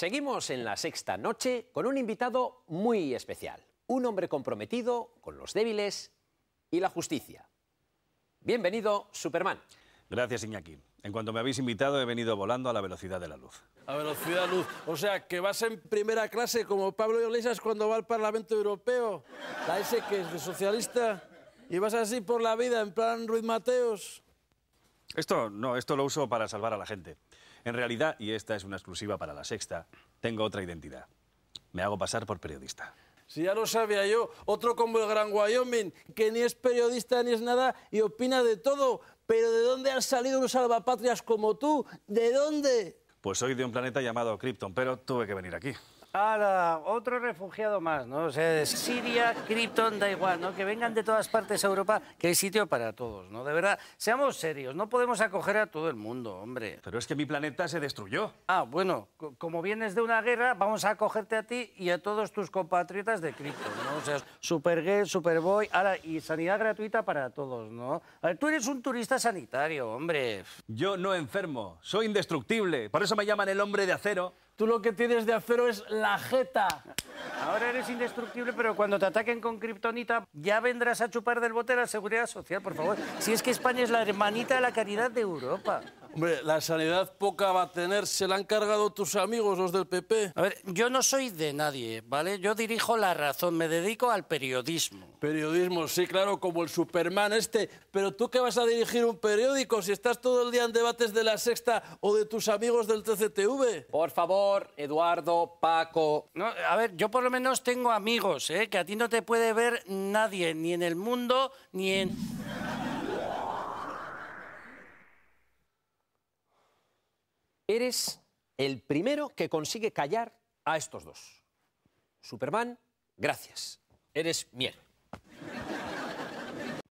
Seguimos en la sexta noche con un invitado muy especial, un hombre comprometido con los débiles y la justicia. Bienvenido, Superman. Gracias, Iñaki. En cuanto me habéis invitado, he venido volando a la velocidad de la luz. A velocidad luz. O sea, que vas en primera clase como Pablo Iglesias cuando va al Parlamento Europeo. La S que es de socialista. Y vas así por la vida, en plan Ruiz Mateos. Esto, no, esto lo uso para salvar a la gente. En realidad, y esta es una exclusiva para la sexta, tengo otra identidad. Me hago pasar por periodista. Si ya lo sabía yo, otro como el Gran Wyoming, que ni es periodista ni es nada y opina de todo. Pero ¿de dónde han salido unos salvapatrias como tú? ¿De dónde? Pues soy de un planeta llamado Krypton, pero tuve que venir aquí. ¡Hala! Otro refugiado más, ¿no? O sea, Siria, Krypton, da igual, ¿no? Que vengan de todas partes a Europa, que hay sitio para todos, ¿no? De verdad, seamos serios, no podemos acoger a todo el mundo, hombre. Pero es que mi planeta se destruyó. Ah, bueno, como vienes de una guerra, vamos a acogerte a ti y a todos tus compatriotas de Krypton, ¿no? O sea, Supergirl, Superboy, ahora, y sanidad gratuita para todos, ¿no? A ver, tú eres un turista sanitario, hombre. Yo no enfermo, soy indestructible, por eso me llaman el hombre de acero. Tú lo que tienes de acero es la jeta. Ahora eres indestructible, pero cuando te ataquen con kriptonita, ya vendrás a chupar del bote la seguridad social, por favor. Si es que España es la hermanita de la caridad de Europa. Hombre, la sanidad poca va a tener, se la han cargado tus amigos, los del PP. A ver, yo no soy de nadie, ¿vale? Yo dirijo La Razón, me dedico al periodismo. Periodismo, sí, claro, como el Superman este. Pero tú qué vas a dirigir un periódico si estás todo el día en debates de La Sexta o de tus amigos del TCTV. Por favor, Eduardo, Paco. No, a ver, yo por lo menos tengo amigos, ¿eh? Que a ti no te puede ver nadie, ni en el mundo, ni en... Eres el primero que consigue callar a estos dos. Superman, gracias. Eres miel.